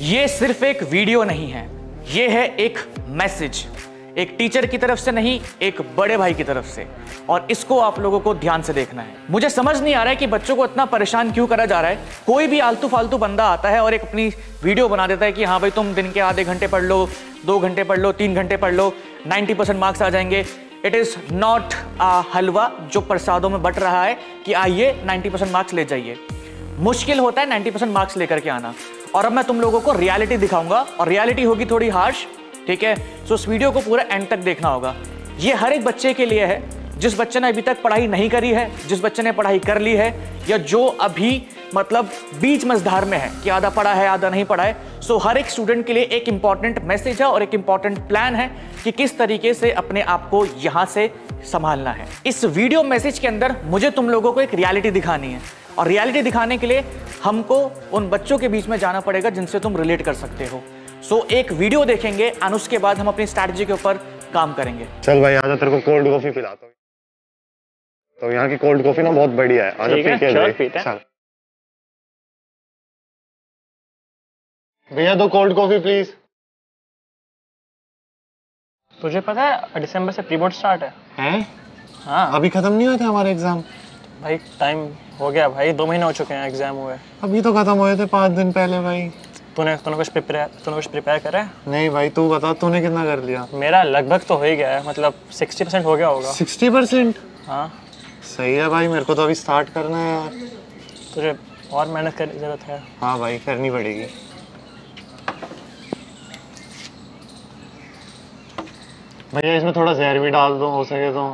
ये सिर्फ एक वीडियो नहीं है ये है एक मैसेज एक टीचर की तरफ से नहीं एक बड़े भाई की तरफ से और इसको आप लोगों को ध्यान से देखना है मुझे समझ नहीं आ रहा है कि बच्चों को इतना परेशान क्यों करा जा रहा है कोई भी आलतू फालतू बंदा आता है और एक अपनी वीडियो बना देता है कि हाँ भाई तुम दिन के आधे घंटे पढ़ लो दो घंटे पढ़ लो तीन घंटे पढ़ लो नाइन्टी परसेंट मार्क्स आ जाएंगे इट इज़ नॉट आ हलवा जो प्रसादों में बट रहा है कि आइए नाइन्टी परसेंट मार्क्स ले जाइए मुश्किल होता है नाइन्टी परसेंट मार्क्स लेकर के आना और अब मैं तुम लोगों को रियलिटी दिखाऊंगा और रियलिटी होगी थोड़ी हार्श ठीक है सो इस वीडियो को पूरा एंड तक देखना होगा ये हर एक बच्चे के लिए है जिस बच्चे ने अभी तक पढ़ाई नहीं करी है जिस बच्चे ने पढ़ाई कर ली है या जो अभी मतलब बीच मझधार में है कि आधा पढ़ा है आधा नहीं पढ़ा है सो so, हर एक स्टूडेंट के लिए एक इंपॉर्टेंट मैसेज है और एक इंपॉर्टेंट प्लान है कि किस तरीके से अपने आप को यहाँ से संभालना है इस वीडियो मैसेज के अंदर मुझे तुम लोगों को एक रियलिटी दिखानी है और रियलिटी दिखाने के लिए हमको उन बच्चों के बीच में जाना पड़ेगा जिनसे तुम रिलेट कर सकते हो सो so, एक वीडियो देखेंगे एंड उसके बाद हम अपनी स्ट्रैटेजी के ऊपर काम करेंगे चल भाई आजा तेरे को कोल्ड कॉफी पिलाता हूं तो यहां की कोल्ड कॉफी ना बहुत बढ़िया है आजा पी के पीते हैं भैया दो कोल्ड कॉफी प्लीज तुझे पता है दिसंबर से प्री बोर्ड स्टार्ट है हैं हाँ अभी खत्म नहीं हुए थे हमारे एग्जाम भाई टाइम हो गया भाई दो महीने हो चुके हैं एग्जाम हुए अभी तो खत्म हुए थे पाँच दिन पहले भाई तूने तूने कुछ प्रिपेयर तूने कुछ प्रिपेयर करा नहीं भाई तू बता तूने कितना कर लिया मेरा लगभग तो हो ही गया है मतलब सिक्सटी परसेंट हो गया होगा सिक्सटी परसेंट हाँ सही है भाई मेरे को तो अभी स्टार्ट करना है यार तुझे और मेहनत करनी ज़रूरत है हाँ भाई करनी पड़ेगी भैया इसमें थोड़ा जहर भी डाल दो हो सके तो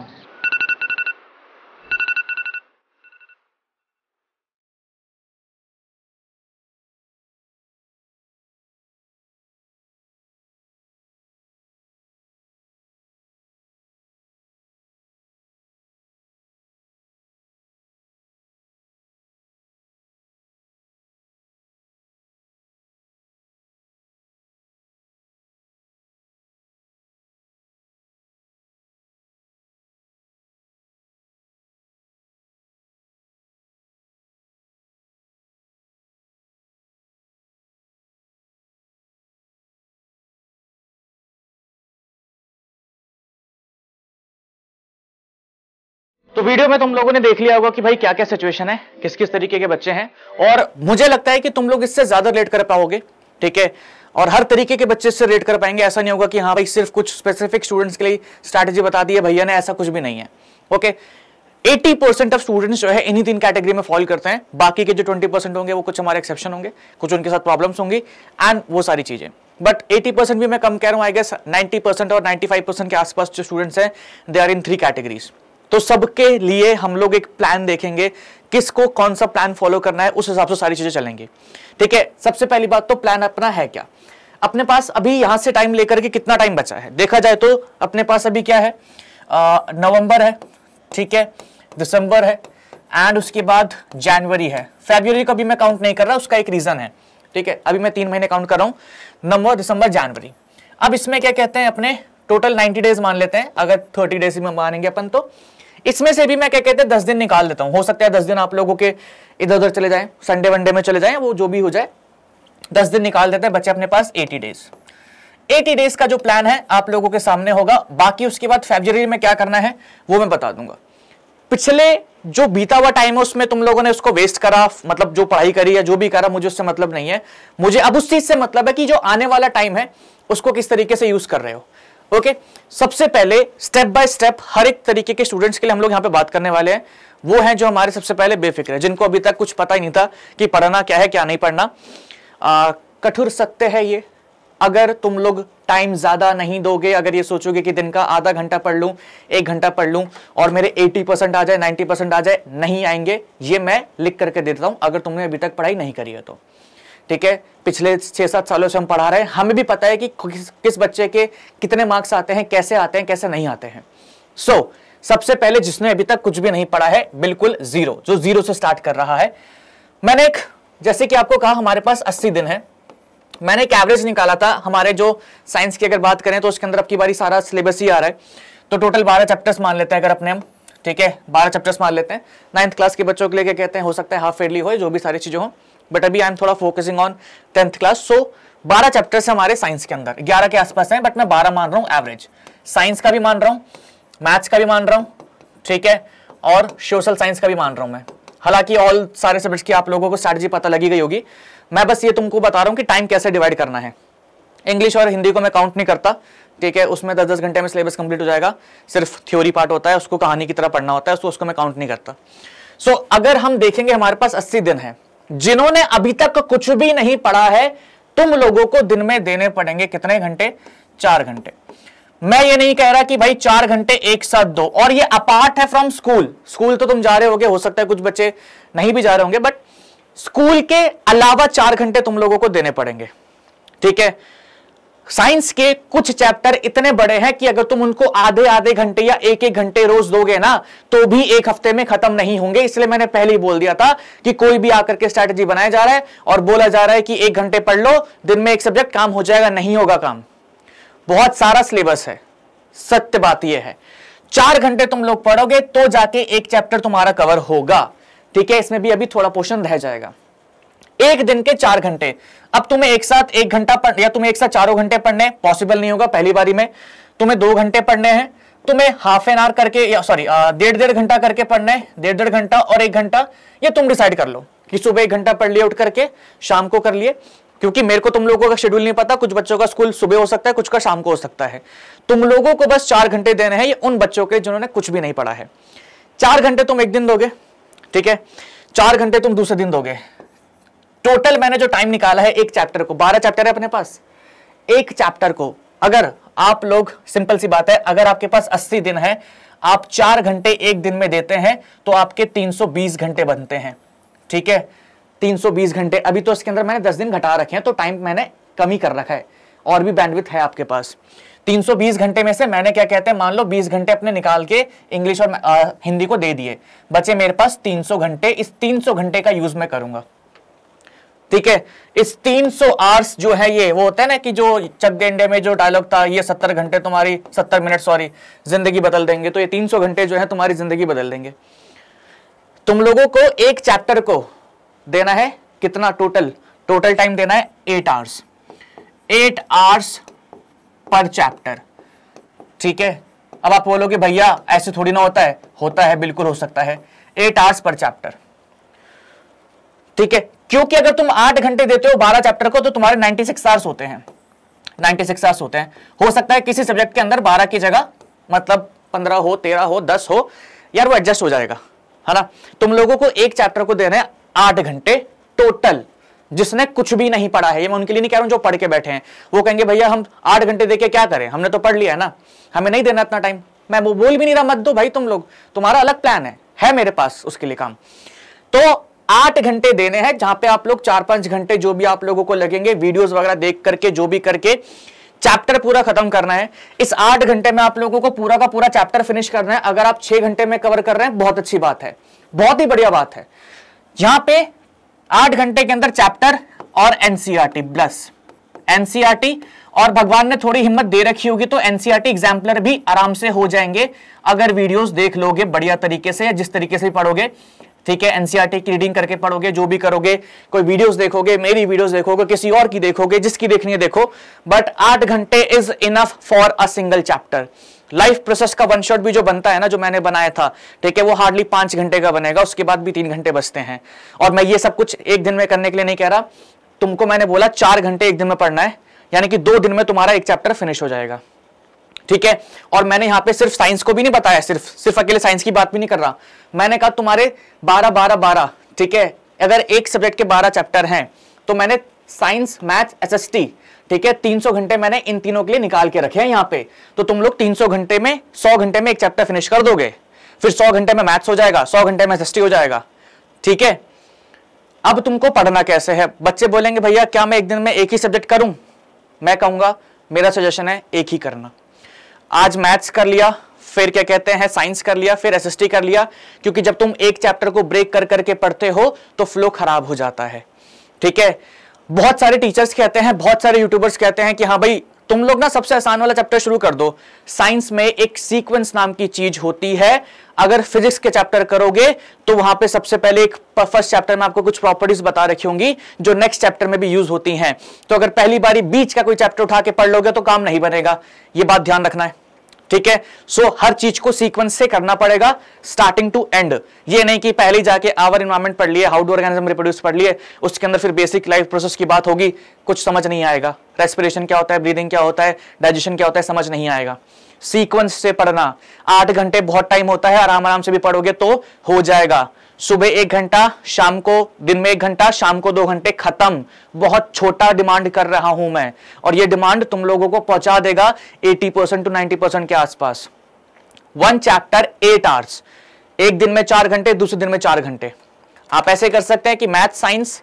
तो वीडियो में तुम लोगों ने देख लिया होगा कि भाई क्या क्या सिचुएशन है किस किस तरीके के बच्चे हैं और मुझे लगता है कि तुम लोग इससे ज्यादा रिलेट कर पाओगे ठीक है और हर तरीके के बच्चे इससे रिलेट कर पाएंगे ऐसा नहीं होगा कि हाँ भाई सिर्फ कुछ स्पेसिफिक स्टूडेंट्स के लिए स्ट्रैटेजी बता दी है भैया ने ऐसा कुछ भी नहीं है ओके 80 परसेंट ऑफ स्टूडेंट्स जो है इन्हीं तीन कैटेगरी में फॉल करते हैं बाकी के जो 20 परसेंट होंगे वो कुछ हमारे एक्सेप्शन होंगे कुछ उनके साथ प्रॉब्लम्स होंगी एंड वो सारी चीजें बट 80 परसेंट भी मैं कम कह रहा हूँ आई गेस 90 परसेंट और 95 परसेंट के आसपास जो स्टूडेंट्स हैं they are in three categories तो सबके लिए हम लोग एक प्लान देखेंगे किसको कौन सा प्लान फॉलो करना है उस हिसाब से सारी चीजें चलेंगी ठीक है सबसे पहली बात तो प्लान अपना है क्या अपने पास अभी यहां से टाइम लेकर के कितना टाइम बचा है देखा जाए तो अपने पास अभी क्या है नवंबर है ठीक है दिसंबर है एंड उसके बाद जनवरी है फेब्रुवरी को अभी मैं काउंट नहीं कर रहा उसका एक रीजन है ठीक है अभी मैं तीन महीने काउंट कर रहा हूं नवंबर दिसंबर जनवरी अब इसमें क्या कहते हैं अपने टोटल 90 डेज मान लेते हैं अगर 30 डेज में मानेंगे अपन तो इसमें से भी मैं क्या कहते हैं दस दिन निकाल देता हूं हो सकता है दस दिन आप लोगों के इधर उधर चले जाए संडे वनडे में चले जाए वो जो भी हो जाए दस दिन निकाल देते हैं बच्चे अपने पास एटी डेज एटी डेज का जो प्लान है आप लोगों के सामने होगा बाकी उसके बाद फेब्रवरी में क्या करना है वो मैं बता दूंगा पिछले जो बीता हुआ टाइम है उसमें तुम लोगों ने उसको वेस्ट करा मतलब जो पढ़ाई करी या जो भी करा मुझे उससे मतलब नहीं है मुझे अब उस चीज से मतलब है कि जो आने वाला टाइम है उसको किस तरीके से यूज कर रहे हो ओके सबसे पहले स्टेप बाय स्टेप हर एक तरीके के स्टूडेंट्स के लिए हम लोग यहां पे बात करने वाले हैं वो हैं जो हमारे सबसे पहले बेफिक्र है जिनको अभी तक कुछ पता ही नहीं था कि पढ़ना क्या है क्या नहीं पढ़ना कठोर सत्य है ये अगर तुम लोग टाइम ज़्यादा नहीं दोगे अगर ये सोचोगे कि दिन का आधा घंटा पढ़ लू एक घंटा पढ़ लू और मेरे 80 परसेंट आ जाए 90 परसेंट आ जाए नहीं आएंगे ये मैं लिख करके देता हूं अगर तुमने अभी तक पढ़ाई नहीं करी है तो ठीक है पिछले छह सात सालों से हम पढ़ा रहे हैं हमें भी पता है कि किस, किस बच्चे के कितने मार्क्स आते हैं कैसे आते हैं कैसे नहीं आते हैं सो so, सबसे पहले जिसने अभी तक कुछ भी नहीं पढ़ा है बिल्कुल जीरो जो जीरो से स्टार्ट कर रहा है मैंने एक जैसे कि आपको कहा हमारे पास अस्सी दिन है मैंने एक एवरेज निकाला था हमारे जो साइंस की अगर बात करें तो उसके अंदर आपकी बारी सारा सिलेबस ही आ रहा है तो टोटल बारह चैप्टर्स मान लेते हैं अगर अपने हम ठीक है बारह चैप्टर्स मान लेते हैं नाइन्थ क्लास के बच्चों के लिए क्या कहते हैं हो सकता है हाफ फेडली हो जो भी सारी चीज़ें हों बट अभी आई एम थोड़ा focusing on tenth class so बारह चैप्टर है हमारे साइंस के अंदर ग्यारह के आसपास है बट मैं बारह मान रहा हूँ एवरेज साइंस का भी मान रहा हूँ मैथ्स का भी मान रहा हूँ ठीक है और सोशल साइंस का भी मान रहा हूँ मैं हालांकि ऑल सारे सब्जेक्ट्स की आप लोगों को स्ट्रेटजी पता लगी गई होगी मैं बस ये तुमको बता रहा हूँ कि टाइम कैसे डिवाइड करना है इंग्लिश और हिंदी को मैं काउंट नहीं करता ठीक है उसमें दस दस घंटे में सिलेबस कंप्लीट हो जाएगा सिर्फ थ्योरी पार्ट होता है उसको कहानी की तरह पढ़ना होता है उसको उसको मैं काउंट नहीं करता सो so, अगर हम देखेंगे हमारे पास अस्सी दिन है जिन्होंने अभी तक कुछ भी नहीं पढ़ा है तुम लोगों को दिन में देने पड़ेंगे कितने घंटे चार घंटे मैं ये नहीं कह रहा कि भाई चार घंटे एक साथ दो और ये अपार्ट है फ्रॉम स्कूल स्कूल तो तुम जा रहे होगे हो सकता है कुछ बच्चे नहीं भी जा रहे होंगे बट स्कूल के अलावा चार घंटे तुम लोगों को देने पड़ेंगे ठीक है साइंस के कुछ चैप्टर इतने बड़े हैं कि अगर तुम उनको आधे आधे घंटे या एक एक घंटे रोज दोगे ना तो भी एक हफ्ते में खत्म नहीं होंगे इसलिए मैंने पहले ही बोल दिया था कि कोई भी आकर के स्ट्रैटेजी बनाया जा रहा है और बोला जा रहा है कि एक घंटे पढ़ लो दिन में एक सब्जेक्ट काम हो जाएगा नहीं होगा काम बहुत सारा सिलेबस है सत्य बात यह है चार घंटे तुम लोग पढ़ोगे तो जाके एक चैप्टर तुम्हारा कवर होगा ठीक है इसमें भी अभी थोड़ा पोर्शन रह जाएगा एक दिन के चार घंटे अब तुम्हें एक साथ एक घंटा पढ़ या तुम्हें एक साथ चारों घंटे पढ़ने पॉसिबल नहीं होगा पहली बारी में तुम्हें दो घंटे पढ़ने हैं तुम्हें हाफ एन आवर करके या सॉरी डेढ़ डेढ़ घंटा करके पढ़ना है डेढ़ डेढ़ घंटा और एक घंटा ये तुम डिसाइड कर लो कि सुबह एक घंटा पढ़ लिए उठ करके शाम को कर लिए क्योंकि मेरे को तुम लोगों का शेड्यूल नहीं पता कुछ बच्चों का स्कूल सुबह हो सकता है कुछ का शाम को हो सकता है तुम लोगों को बस चार घंटे देने हैं ये उन बच्चों के जिन्होंने कुछ भी नहीं पढ़ा है चार घंटे तुम एक दिन दोगे ठीक है चार घंटे तुम दूसरे दिन दोगे टोटल मैंने जो टाइम निकाला है एक चैप्टर को बारह चैप्टर है अपने पास एक चैप्टर को अगर आप लोग सिंपल सी बात है अगर आपके पास अस्सी दिन है आप चार घंटे एक दिन में देते हैं तो आपके 320 घंटे बनते हैं ठीक है 320 घंटे अभी तो इसके अंदर मैंने 10 दिन घटा रखे हैं तो टाइम मैंने कमी कर रखा है और भी बैंडविथ है आपके पास 320 घंटे में से मैंने क्या कहते हैं मान लो 20 घंटे अपने निकाल के इंग्लिश और आ, हिंदी को दे दिए बचे मेरे पास 300 घंटे इस 300 घंटे का यूज मैं करूंगा ठीक है इस 300 आवर्स जो है ये वो होता है ना कि जो चक गेंडे में जो डायलॉग था ये 70 घंटे तुम्हारी 70 मिनट सॉरी जिंदगी बदल देंगे तो ये 300 घंटे जो है तुम्हारी जिंदगी बदल देंगे तुम लोगों को एक चैप्टर को देना है कितना टोटल टोटल टाइम देना है eight hours eight hours per chapter ठीक है अब आप बोलोगे भैया ऐसे थोड़ी ना होता है होता है बिल्कुल हो सकता है एट आवर्स पर चैप्टर ठीक है क्योंकि अगर तुम आठ घंटे देते हो बारह चैप्टर को तो तुम्हारे नाइनटी सिक्स आवर्स होते हैं नाइनटी सिक्स आवर्स होते हैं हो सकता है किसी सब्जेक्ट के अंदर बारह की जगह मतलब पंद्रह हो तेरह हो दस हो यार वो एडजस्ट हो जाएगा है ना तुम लोगों को एक चैप्टर को दे रहे हैं आठ घंटे टोटल जिसने कुछ भी नहीं पढ़ा है ये मैं उनके लिए नहीं कह रहा हूं जो पढ़ के बैठे हैं वो कहेंगे भैया हम आठ घंटे देके क्या करें हमने तो पढ़ लिया है ना हमें नहीं देना इतना टाइम मैं वो बोल भी नहीं रहा मत दो भाई तुम लोग तुम्हारा अलग प्लान है है मेरे पास उसके लिए काम तो आठ घंटे देने हैं जहां पे आप लोग चार पांच घंटे जो भी आप लोगों को लगेंगे वीडियोस वगैरह देख करके जो भी करके चैप्टर पूरा खत्म करना है इस आठ घंटे में आप लोगों को पूरा का पूरा चैप्टर फिनिश करना है अगर आप छह घंटे में कवर कर रहे हैं बहुत अच्छी बात है बहुत ही बढ़िया बात है यहां पर आठ घंटे के अंदर चैप्टर और एनसीआरटी प्लस एनसीआरटी और भगवान ने थोड़ी हिम्मत दे रखी होगी तो एनसीआरटी एग्जाम्पलर भी आराम से हो जाएंगे अगर वीडियोस देख लोगे बढ़िया तरीके से या जिस तरीके से पढ़ोगे ठीक है एनसीआरटी e की रीडिंग करके पढ़ोगे जो भी करोगे कोई वीडियोस देखोगे मेरी वीडियोस देखोगे किसी और की देखोगे जिसकी देखनी है देखो बट आठ घंटे is enough for a single chapter life process का वन शॉट भी जो बनता है ना जो मैंने बनाया था ठीक है वो हार्डली पांच घंटे का बनेगा उसके बाद भी तीन घंटे बचते हैं और मैं ये सब कुछ एक दिन में करने के लिए नहीं कह रहा तुमको मैंने बोला चार घंटे एक दिन में पढ़ना है यानी कि दो दिन में तुम्हारा एक चैप्टर फिनिश हो जाएगा ठीक है और मैंने यहां पे सिर्फ साइंस को भी नहीं बताया सिर्फ सिर्फ अकेले साइंस की बात भी नहीं कर रहा मैंने कहा तुम्हारे बारह बारह बारह ठीक है अगर एक सब्जेक्ट के बारह चैप्टर हैं तो मैंने साइंस मैथ एस ठीक है 300 घंटे मैंने इन तीनों के लिए निकाल के रखे हैं यहाँ पे तो तुम लोग 300 घंटे में 100 घंटे में एक चैप्टर फिनिश कर दोगे फिर 100 घंटे में मैथ्स हो जाएगा 100 घंटे में एस हो जाएगा ठीक है अब तुमको पढ़ना कैसे है बच्चे बोलेंगे भैया क्या मैं एक दिन में एक ही सब्जेक्ट करूं मैं कहूंगा मेरा सजेशन है एक ही करना आज मैथ्स कर लिया फिर क्या कहते हैं साइंस कर लिया फिर एसएसटी कर लिया क्योंकि जब तुम एक चैप्टर को ब्रेक कर करके पढ़ते हो तो फ्लो खराब हो जाता है ठीक है बहुत सारे टीचर्स कहते हैं बहुत सारे यूट्यूबर्स कहते हैं कि हाँ भाई तुम लोग ना सबसे आसान वाला चैप्टर शुरू कर दो साइंस में एक सीक्वेंस नाम की चीज होती है अगर फिजिक्स के चैप्टर करोगे तो वहां पे सबसे पहले एक फर्स्ट चैप्टर में आपको कुछ प्रॉपर्टीज बता रखी होंगी जो नेक्स्ट चैप्टर में भी यूज होती हैं तो अगर पहली बारी बीच का कोई चैप्टर उठा के पढ़ लोगे तो काम नहीं बनेगा ये बात ध्यान रखना है ठीक है सो so, हर चीज को सीक्वेंस से करना पड़ेगा स्टार्टिंग टू एंड ये नहीं कि पहले जाके आवर इन्वायरमेंट पढ़ लिए हाउ डू ऑर्गेनिज्म रिप्रोड्यूस पढ़ लिए उसके अंदर फिर बेसिक लाइफ प्रोसेस की बात होगी कुछ समझ नहीं आएगा रेस्पिरेशन क्या होता है ब्रीदिंग क्या होता है डाइजेशन क्या होता है समझ नहीं आएगा सीक्वेंस से पढ़ना आठ घंटे बहुत टाइम होता है आराम आराम से भी पढ़ोगे तो हो जाएगा सुबह एक घंटा शाम को दिन में एक घंटा शाम को दो घंटे खत्म बहुत छोटा डिमांड कर रहा हूं मैं और ये डिमांड तुम लोगों को पहुंचा देगा 80 परसेंट टू 90 परसेंट के आसपास वन चैप्टर एट आवर्स एक दिन में चार घंटे दूसरे दिन में चार घंटे आप ऐसे कर सकते हैं कि मैथ साइंस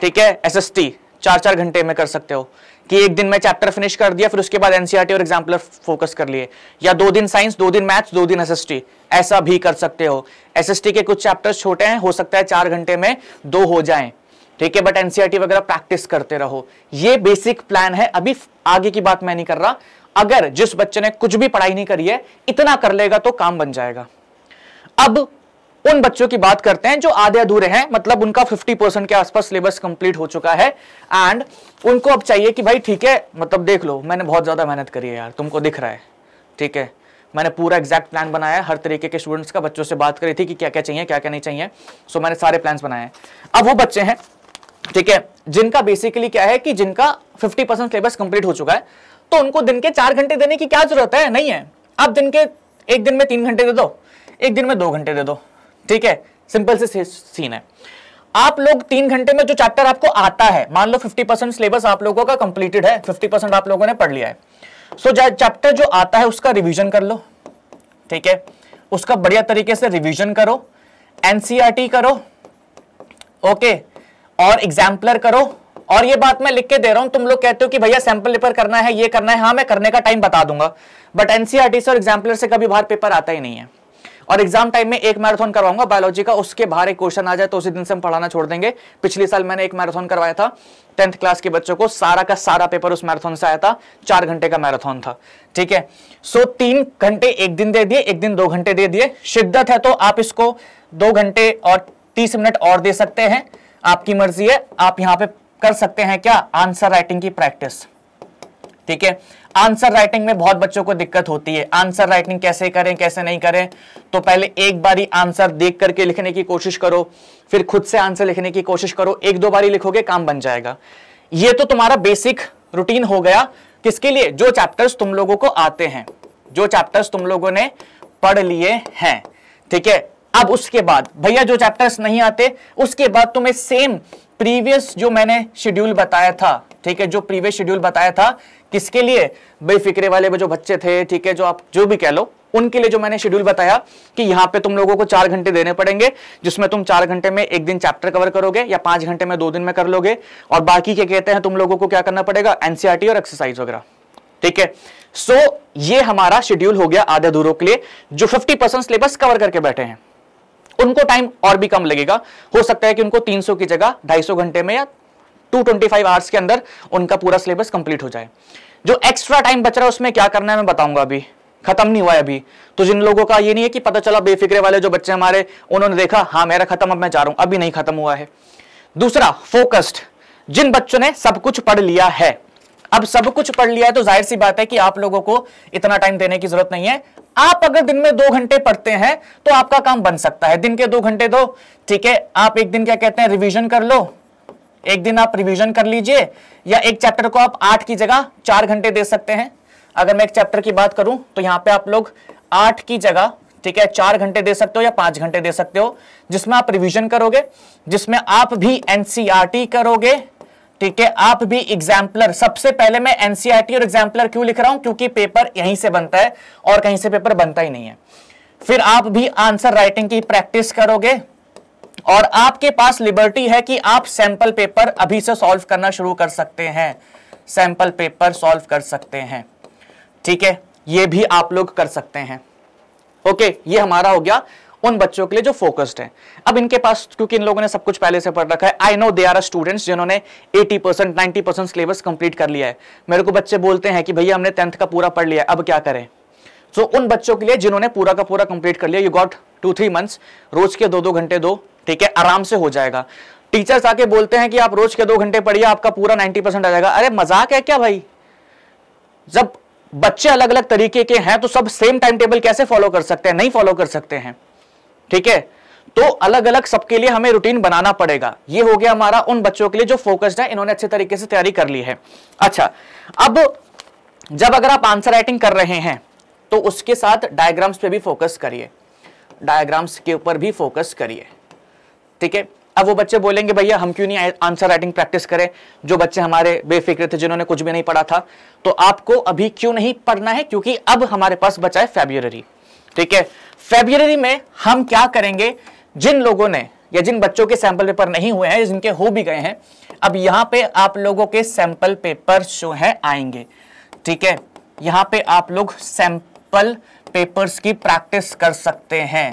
ठीक है एस टी चार चार घंटे में कर सकते हो कि एक दिन मैं चैप्टर फिनिश कर दिया फिर उसके बाद एनसीआर e और एग्जाम्पलर फोकस कर लिए या दो दिन साइंस दो दिन मैथ्स दो दिन एस ऐसा भी कर सकते हो एस के कुछ चैप्टर छोटे हैं हो सकता है चार घंटे में दो हो जाए ठीक है बट एनसीआर e वगैरह प्रैक्टिस करते रहो ये बेसिक प्लान है अभी आगे की बात मैं नहीं कर रहा अगर जिस बच्चे ने कुछ भी पढ़ाई नहीं करी है इतना कर लेगा तो काम बन जाएगा अब उन बच्चों की बात करते हैं जो आधे अधूरे हैं मतलब उनका 50 परसेंट के आसपास सिलेबस कंप्लीट हो चुका है एंड उनको अब चाहिए कि भाई ठीक है मतलब देख लो मैंने बहुत ज़्यादा मेहनत करी है यार तुमको दिख रहा है ठीक है मैंने पूरा एग्जैक्ट प्लान बनाया हर तरीके के स्टूडेंट्स का बच्चों से बात करी थी कि क्या क्या चाहिए क्या क्या नहीं चाहिए सो मैंने सारे प्लान बनाए अब वो बच्चे हैं ठीक है जिनका बेसिकली क्या है कि जिनका फिफ्टी परसेंट सिलेबस कंप्लीट हो चुका है तो उनको दिन के चार घंटे देने की क्या जरूरत है नहीं है अब दिन के एक दिन में तीन घंटे दे दो एक दिन में दो घंटे दे दो ठीक है सिंपल से सीन है आप लोग तीन घंटे में जो चैप्टर आपको आता है मान लो 50 परसेंट सिलेबस आप लोगों का कंप्लीटेड है 50 परसेंट आप लोगों ने पढ़ लिया है सो so, चैप्टर जो आता है उसका रिवीजन कर लो ठीक है उसका बढ़िया तरीके से रिवीजन करो एनसीईआरटी e करो ओके और एग्जाम्पलर करो और ये बात मैं लिख के दे रहा हूं तुम लोग कहते हो कि भैया सैंपल पेपर करना है ये करना है हाँ मैं करने का टाइम बता दूंगा बट एनसीआरटी e से और एग्जाम्पलर से कभी बाहर पेपर आता ही नहीं है और एग्जाम टाइम में एक मैराथन करवाऊंगा बायोलॉजी का उसके बाहर एक क्वेश्चन आ जाए तो उसी दिन से हम पढ़ाना छोड़ देंगे पिछले साल मैंने एक मैराथन करवाया था टेंथ क्लास के बच्चों को सारा का सारा पेपर उस मैराथन से आया था चार घंटे का मैराथन था ठीक है सो तीन घंटे एक दिन दे दिए एक दिन दो घंटे दे दिए शिद्दत है तो आप इसको दो घंटे और तीस मिनट और दे सकते हैं आपकी मर्जी है आप यहां पर कर सकते हैं क्या आंसर राइटिंग की प्रैक्टिस ठीक है आंसर राइटिंग में बहुत बच्चों को दिक्कत होती है आंसर राइटिंग कैसे करें कैसे नहीं करें तो पहले एक बारी आंसर देख करके लिखने की कोशिश करो फिर खुद से आंसर लिखने की कोशिश करो एक दो बारी लिखोगे काम बन जाएगा ये तो तुम्हारा बेसिक रूटीन हो गया किसके लिए जो चैप्टर्स तुम लोगों को आते हैं जो चैप्टर्स तुम लोगों ने पढ़ लिए हैं ठीक है अब उसके बाद भैया जो चैप्टर्स नहीं आते उसके बाद तुम्हें सेम प्रीवियस जो मैंने शेड्यूल बताया था ठीक है जो प्रीवियस शेड्यूल बताया था किसके लिए बेफिक्रे वाले जो बच्चे थे ठीक है जो आप जो भी कह लो उनके लिए जो मैंने शेड्यूल बताया कि यहां पे तुम लोगों को चार घंटे देने पड़ेंगे जिसमें तुम चार घंटे में एक दिन चैप्टर कवर करोगे या पांच घंटे में दो दिन में कर लोगे और बाकी क्या कहते हैं तुम लोगों को क्या करना पड़ेगा एनसीआरटी e और एक्सरसाइज वगैरह ठीक है सो ये हमारा शेड्यूल हो गया आधे दूरों के लिए जो फिफ्टी परसेंट सिलेबस कवर करके बैठे हैं उनको टाइम और भी कम लगेगा हो सकता है कि उनको 300 की जगह 250 घंटे में या 225 आवर्स के अंदर उनका पूरा सिलेबस कंप्लीट हो जाए जो एक्स्ट्रा टाइम बच रहा है उसमें क्या करना है मैं बताऊंगा अभी खत्म नहीं हुआ है अभी तो जिन लोगों का ये नहीं है कि पता चला बेफिक्रे वाले जो बच्चे हमारे उन्होंने देखा हाँ मेरा खत्म अब मैं जा रहा हूं अभी नहीं खत्म हुआ है दूसरा फोकस्ड जिन बच्चों ने सब कुछ पढ़ लिया है अब सब कुछ पढ़ लिया है तो जाहिर सी बात है कि आप लोगों को इतना टाइम देने की जरूरत नहीं है आप अगर दिन में दो घंटे पढ़ते हैं तो आपका काम बन सकता है दिन के दो घंटे दो ठीक है आप एक दिन क्या कहते हैं रिविजन कर लो एक दिन आप रिविजन कर लीजिए या एक चैप्टर को आप आठ की जगह चार घंटे दे सकते हैं अगर मैं एक चैप्टर की बात करूं तो यहां पे आप लोग आठ की जगह ठीक है चार घंटे दे सकते हो या पांच घंटे दे सकते हो जिसमें आप रिवीजन करोगे जिसमें आप भी एनसीआरटी e करोगे ठीक है आप भी एग्जाम्पलर सबसे पहले मैं एनसीआरटी e और एग्जाम्पलर क्यों लिख रहा हूं क्योंकि पेपर यहीं से बनता है और कहीं से पेपर बनता ही नहीं है फिर आप भी आंसर राइटिंग की प्रैक्टिस करोगे और आपके पास लिबर्टी है कि आप सैंपल पेपर अभी से सॉल्व करना शुरू कर सकते हैं सैंपल पेपर सॉल्व कर सकते हैं ठीक है ये भी आप लोग कर सकते हैं ओके ये हमारा हो गया उन बच्चों के लिए जो फोकस्ड है अब इनके पास क्योंकि इन लोगों ने सब कुछ पहले से पढ़ रखा है I know they are students जिन्होंने 80 percent ninety percent syllabus complete कर लिया है मेरे को बच्चे बोलते हैं कि भैया हमने टेंथ का पूरा पढ़ लिया अब क्या करें सो so, उन बच्चों के लिए जिन्होंने पूरा का पूरा कंप्लीट कर लिया you got two three months रोज के दो दो घंटे दो ठीक है आराम से हो जाएगा टीचर्स आके बोलते हैं कि आप रोज के दो घंटे पढ़िए आपका पूरा नाइन्टी परसेंट आ जाएगा अरे मजाक है क्या भाई जब बच्चे अलग अलग तरीके के हैं तो सब सेम टाइम टेबल कैसे फॉलो कर सकते हैं नहीं फॉलो कर सकते हैं ठीक है तो अलग अलग सबके लिए हमें रूटीन बनाना पड़ेगा ये हो गया हमारा उन बच्चों के लिए जो फोकस्ड है इन्होंने अच्छे तरीके से तैयारी कर ली है अच्छा अब जब अगर आप आंसर राइटिंग कर रहे हैं तो उसके साथ डायग्राम्स पे भी फोकस करिए डायग्राम्स के ऊपर भी फोकस करिए ठीक है अब वो बच्चे बोलेंगे भैया हम क्यों नहीं आंसर राइटिंग प्रैक्टिस करें जो बच्चे हमारे बेफिक्र थे जिन्होंने कुछ भी नहीं पढ़ा था तो आपको अभी क्यों नहीं पढ़ना है क्योंकि अब हमारे पास बचा है फेब्रुअरी ठीक है फेब्रवरी में हम क्या करेंगे जिन लोगों ने या जिन बच्चों के सैंपल पेपर नहीं हुए हैं जिनके हो भी गए हैं अब यहां पे आप लोगों के सैंपल पेपर जो है आएंगे ठीक है यहां पे आप लोग सैंपल पेपर्स की प्रैक्टिस कर सकते हैं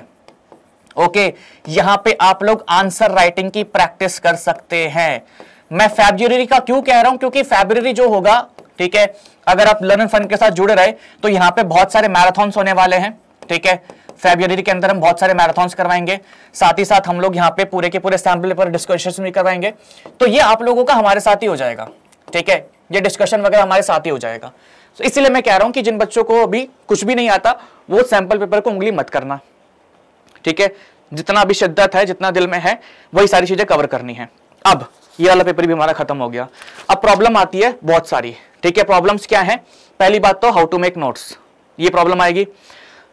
ओके यहां पे आप लोग आंसर राइटिंग की प्रैक्टिस कर सकते हैं मैं फेब्रवरी का क्यों कह रहा हूं क्योंकि फेब्रवरी जो होगा ठीक है अगर आप लर्निंग फंड के साथ जुड़े रहे तो यहां पे बहुत सारे मैराथन होने वाले हैं ठीक है फेब्रवरी के अंदर हम बहुत सारे मैराथॉन्स करवाएंगे साथ ही साथ हम लोग यहाँ पे पूरे के पूरे सैम्पल पर डिस्कशन भी करवाएंगे तो ये आप लोगों का हमारे साथ ही हो जाएगा ठीक है ये डिस्कशन वगैरह हमारे साथ ही हो जाएगा तो इसलिए मैं कह रहा हूँ कि जिन बच्चों को अभी कुछ भी नहीं आता वो सैंपल पेपर को उंगली मत करना ठीक है जितना अभी शिद्दत है जितना दिल में है वही सारी चीज़ें कवर करनी है अब ये वाला पेपर भी हमारा खत्म हो गया अब प्रॉब्लम आती है बहुत सारी ठीक है प्रॉब्लम्स क्या है पहली बात तो हाउ टू मेक नोट्स ये प्रॉब्लम आएगी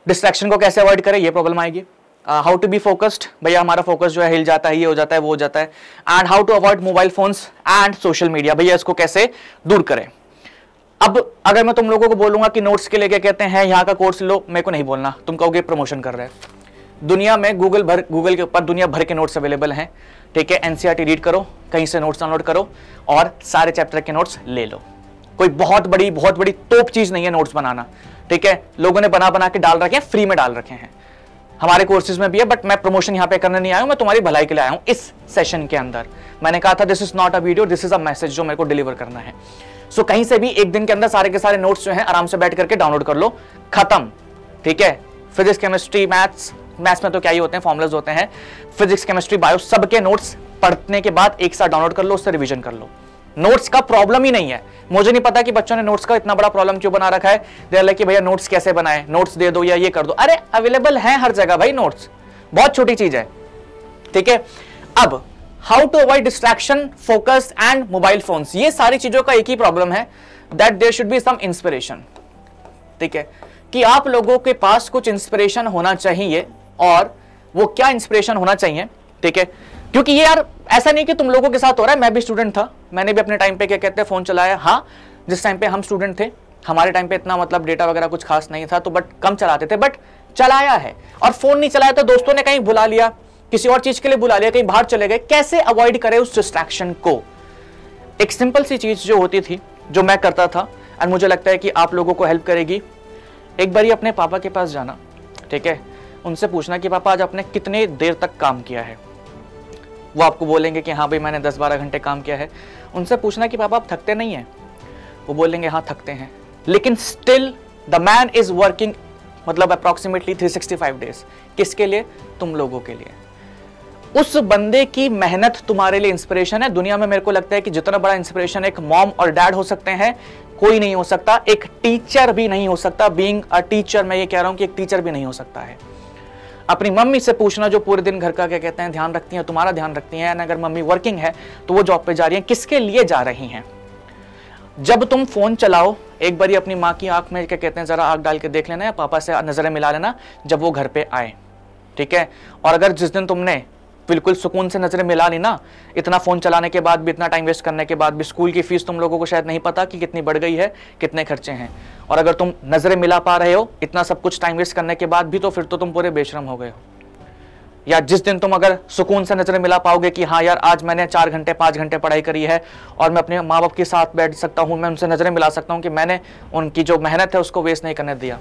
डिस्ट्रैक्शन को कैसे अवॉइड करें ये प्रॉब्लम आएगी हाउ टू बी फोकस्ड भैया हमारा फोकस जो है हिल जाता है ये हो जाता है वो हो जाता है and how to avoid mobile phones and social media भैया इसको कैसे दूर करें अब अगर मैं तुम लोगों को बोलूंगा कि नोट्स के लिए क्या कहते हैं यहाँ का कोर्स लो मेरे को नहीं बोलना तुम कहोगे प्रमोशन कर रहे हैं दुनिया में गूगल भर गूगल के ऊपर दुनिया भर के नोट्स अवेलेबल हैं ठीक है एनसीईआरटी रीड e करो कहीं से नोट्स डाउनलोड करो और सारे चैप्टर के नोट्स ले लो कोई बहुत बड़ी बहुत बड़ी तोप चीज नहीं है नोट्स बनाना ठीक है लोगों ने बना बना के डाल रखे हैं फ्री में डाल रखे हैं हमारे कोर्सेज में भी है बट मैं प्रमोशन यहाँ पे करने नहीं आया हूँ मैं तुम्हारी भलाई के लिए आया हूँ इस सेशन के अंदर मैंने कहा था this is not a video this is a message जो मेरे को डिलीवर करना है सो so, कहीं से भी एक दिन के अंदर सारे के सारे नोट्स जो हैं आराम से बैठ करके डाउनलोड कर लो खत्म ठीक है फिजिक्स केमिस्ट्री मैथ्स मैथ्स में तो क्या ही होते हैं फॉर्मुलज होते हैं फिजिक्स केमिस्ट्री बायो सबके नोट्स पढ़ने के बाद एक साथ डाउनलोड कर लो उससे रिविजन कर लो नोट्स का प्रॉब्लम ही नहीं है मुझे नहीं पता कि बच्चों ने नोट्स का इतना बड़ा प्रॉब्लम क्यों बना रखा है देर लाइक भैया नोट्स कैसे बनाए नोट्स दे दो या ये कर दो अरे अवेलेबल है हर जगह भाई नोट्स बहुत छोटी चीज है ठीक है अब how to avoid distraction focus and mobile phone ये सारी चीजों का एक ही प्रॉब्लम है that there should be some inspiration ठीक है कि आप लोगों के पास कुछ इंस्पिरेशन होना चाहिए और वो क्या इंस्पिरेशन होना चाहिए ठीक है क्योंकि ये यार ऐसा नहीं कि तुम लोगों के साथ हो रहा है मैं भी स्टूडेंट था मैंने भी अपने टाइम पे क्या कहते हैं फ़ोन चलाया हाँ जिस टाइम पे हम स्टूडेंट थे हमारे टाइम पे इतना मतलब डेटा वगैरह कुछ खास नहीं था तो बट कम चलाते थे बट चलाया है और फ़ोन नहीं चलाया तो दोस्तों ने कहीं बुला लिया किसी और चीज़ के लिए बुला लिया कहीं बाहर चले गए कैसे अवॉइड करें उस डिस्ट्रैक्शन को एक सिंपल सी चीज़ जो होती थी जो मैं करता था एंड मुझे लगता है कि आप लोगों को हेल्प करेगी एक बार ही अपने पापा के पास जाना ठीक है उनसे पूछना कि पापा आज आपने कितने देर तक काम किया है वो आपको बोलेंगे कि हाँ भाई मैंने दस बारह घंटे काम किया है उनसे पूछना कि पापा आप थकते नहीं हैं वो बोलेंगे हाँ थकते हैं लेकिन still the man is working मतलब अप्रॉक्सीमेटली 365 डेज किसके लिए तुम लोगों के लिए उस बंदे की मेहनत तुम्हारे लिए इंस्पिरेशन है दुनिया में मेरे को लगता है कि जितना बड़ा इंस्पिरेशन एक मॉम और डैड हो सकते हैं कोई नहीं हो सकता एक टीचर भी नहीं हो सकता बीइंग अ टीचर मैं ये कह रहा हूं कि एक टीचर भी नहीं हो सकता है अपनी मम्मी से पूछना जो पूरे दिन घर का क्या कहते हैं ध्यान रखती हैं तुम्हारा ध्यान रखती हैं अगर मम्मी वर्किंग है तो वो जॉब पे जा रही हैं किसके लिए जा रही हैं जब तुम फोन चलाओ एक बारी अपनी माँ की आंख में क्या कहते हैं जरा आँख डाल के देख लेना या पापा से नजरें मिला लेना जब वो घर पे आए ठीक है और अगर जिस दिन तुमने बिल्कुल सुकून से नज़रें मिला ली ना इतना फ़ोन चलाने के बाद भी इतना टाइम वेस्ट करने के बाद भी स्कूल की फ़ीस तुम लोगों को शायद नहीं पता कि कितनी बढ़ गई है कितने खर्चे हैं और अगर तुम नज़रें मिला पा रहे हो इतना सब कुछ टाइम वेस्ट करने के बाद भी तो फिर तो तुम पूरे बेशरम हो गए हो या जिस दिन तुम अगर सुकून से नजरें मिला पाओगे कि हाँ यार आज मैंने चार घंटे पाँच घंटे पढ़ाई करी है और मैं अपने माँ बाप के साथ बैठ सकता हूँ मैं उनसे नजरें मिला सकता हूँ कि मैंने उनकी जो मेहनत है उसको वेस्ट नहीं करने दिया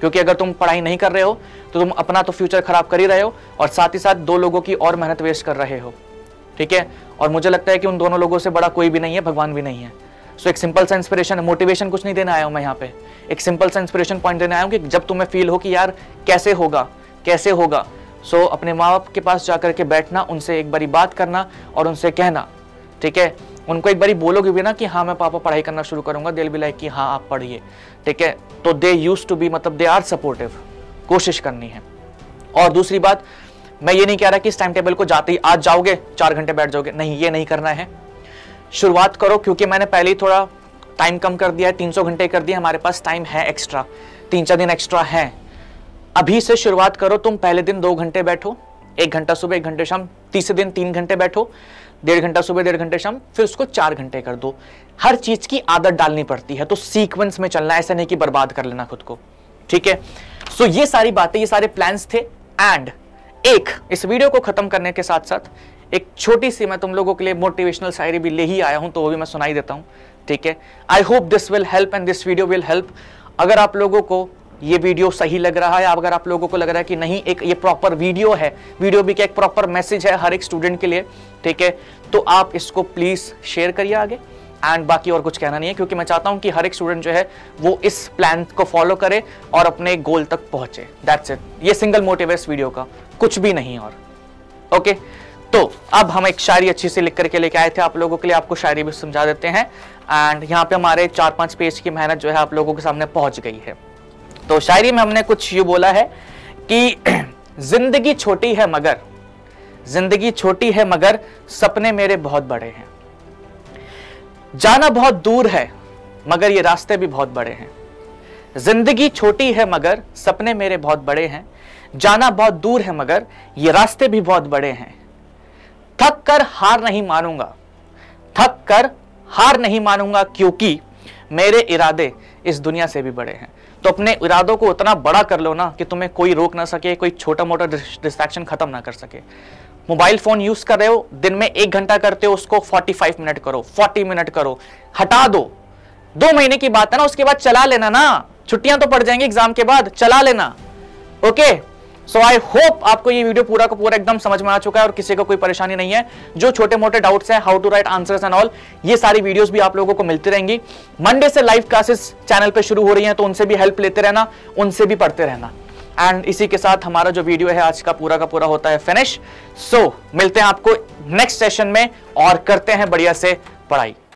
क्योंकि अगर तुम पढ़ाई नहीं कर रहे हो तो तुम अपना तो फ्यूचर खराब कर ही रहे हो और साथ ही साथ दो लोगों की और मेहनत वेस्ट कर रहे हो ठीक है और मुझे लगता है कि उन दोनों लोगों से बड़ा कोई भी नहीं है भगवान भी नहीं है सो so, एक सिंपल सा इंस्पिरेशन मोटिवेशन कुछ नहीं देने आया हूँ मैं यहाँ पे एक सिंपल सा इंस्पिरेशन पॉइंट देने आया हूँ कि जब तुम्हें फील हो कि यार कैसे होगा कैसे होगा सो so, अपने माँ बाप के पास जा के बैठना उनसे एक बारी बात करना और उनसे कहना ठीक है उनको एक बारी बोलोगे भी ना कि हाँ मैं पापा पढ़ाई करना शुरू करूंगा दिल भी लाइक कि हाँ आप पढ़िए ठीक है तो दे यूज टू बी मतलब दे आर सपोर्टिव कोशिश करनी है और दूसरी बात मैं ये नहीं कह रहा कि इस टाइम टेबल को जाते ही आज जाओगे चार घंटे बैठ जाओगे नहीं ये नहीं करना है शुरुआत करो क्योंकि मैंने पहले ही थोड़ा टाइम कम कर दिया है 300 घंटे कर दिए हमारे पास टाइम है एक्स्ट्रा तीन चार दिन एक्स्ट्रा है अभी से शुरुआत करो तुम पहले दिन दो घंटे बैठो एक घंटा सुबह एक घंटे शाम तीसरे दिन तीन घंटे बैठो डेढ़ घंटा सुबह डेढ़ घंटे शाम फिर उसको चार घंटे कर दो हर चीज की आदत डालनी पड़ती है तो सीक्वेंस में चलना ऐसा नहीं कि बर्बाद कर लेना खुद को ठीक है सो ये सारी बातें ये सारे प्लान थे एंड एक इस वीडियो को खत्म करने के साथ साथ एक छोटी सी मैं तुम लोगों के लिए मोटिवेशनल शायरी भी ले ही आया हूं तो वो भी मैं सुनाई देता हूं ठीक है I hope this will help and this video will help अगर आप लोगों को ये वीडियो सही लग रहा है अगर आप लोगों को लग रहा है कि नहीं एक ये प्रॉपर वीडियो है वीडियो भी क्या एक प्रॉपर मैसेज है हर एक स्टूडेंट के लिए ठीक है तो आप इसको प्लीज़ शेयर करिए आगे एंड बाकी और कुछ कहना नहीं है क्योंकि मैं चाहता हूं कि हर एक स्टूडेंट जो है वो इस प्लान को फॉलो करे और अपने गोल तक पहुंचे दैट्स इट ये सिंगल मोटिव है इस वीडियो का कुछ भी नहीं और ओके तो अब हम एक शायरी अच्छी से लिख करके लेके आए थे आप लोगों के लिए आपको शायरी भी समझा देते हैं एंड यहाँ पे हमारे चार पांच पेज की मेहनत जो है आप लोगों के सामने पहुंच गई है तो शायरी में हमने कुछ यू बोला है कि जिंदगी छोटी है मगर जिंदगी छोटी है मगर सपने मेरे बहुत बड़े हैं जाना बहुत दूर है मगर ये रास्ते भी बहुत बड़े हैं जिंदगी छोटी है मगर सपने मेरे बहुत बड़े हैं जाना बहुत दूर है मगर ये रास्ते भी बहुत बड़े हैं थक कर हार नहीं मानूंगा थक कर हार नहीं मानूंगा क्योंकि मेरे इरादे इस दुनिया से भी बड़े हैं तो अपने इरादों को उतना बड़ा कर लो ना कि तुम्हें कोई रोक ना सके कोई छोटा मोटा डिस्ट्रैक्शन खत्म ना कर सके मोबाइल फ़ोन यूज़ कर रहे हो दिन में एक घंटा करते हो उसको 45 मिनट करो 40 मिनट करो हटा दो दो महीने की बात है ना उसके बाद चला लेना ना छुट्टियां तो पड़ जाएंगी एग्जाम के बाद चला लेना ओके सो आई होप आपको ये वीडियो पूरा का पूरा एकदम समझ में आ चुका है और किसी को कोई परेशानी नहीं है जो छोटे मोटे डाउट्स हैं how to write answers and all ये सारी वीडियोस भी आप लोगों को मिलती रहेंगी मंडे से लाइव क्लासेस चैनल पे शुरू हो रही हैं तो उनसे भी हेल्प लेते रहना उनसे भी पढ़ते रहना एंड इसी के साथ हमारा जो वीडियो है आज का पूरा का पूरा होता है फिनिश सो so, मिलते हैं आपको नेक्स्ट सेशन में और करते हैं बढ़िया से पढ़ाई